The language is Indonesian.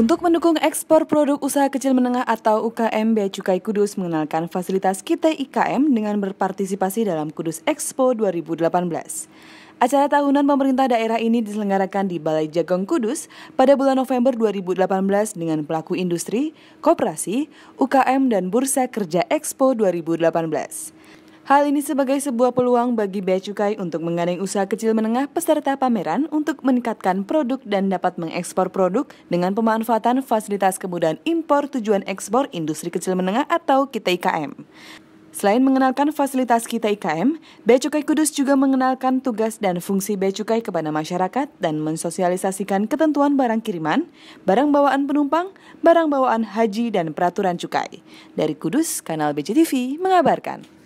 Untuk mendukung ekspor produk usaha kecil menengah atau UKM, Bea Cukai Kudus mengenalkan fasilitas Kita IKM dengan berpartisipasi dalam Kudus Expo 2018. Acara tahunan pemerintah daerah ini diselenggarakan di Balai Jagong Kudus pada bulan November 2018 dengan pelaku industri, koperasi, UKM, dan Bursa Kerja Expo 2018. Hal ini sebagai sebuah peluang bagi Bea Cukai untuk menggandeng usaha kecil menengah peserta pameran untuk meningkatkan produk dan dapat mengekspor produk dengan pemanfaatan fasilitas kemudahan impor tujuan ekspor industri kecil menengah atau kita IKM. Selain mengenalkan fasilitas kita IKM, Bea Cukai Kudus juga mengenalkan tugas dan fungsi Bea Cukai kepada masyarakat dan mensosialisasikan ketentuan barang kiriman, barang bawaan penumpang, barang bawaan haji, dan peraturan cukai. Dari Kudus, Kanal BCTV mengabarkan.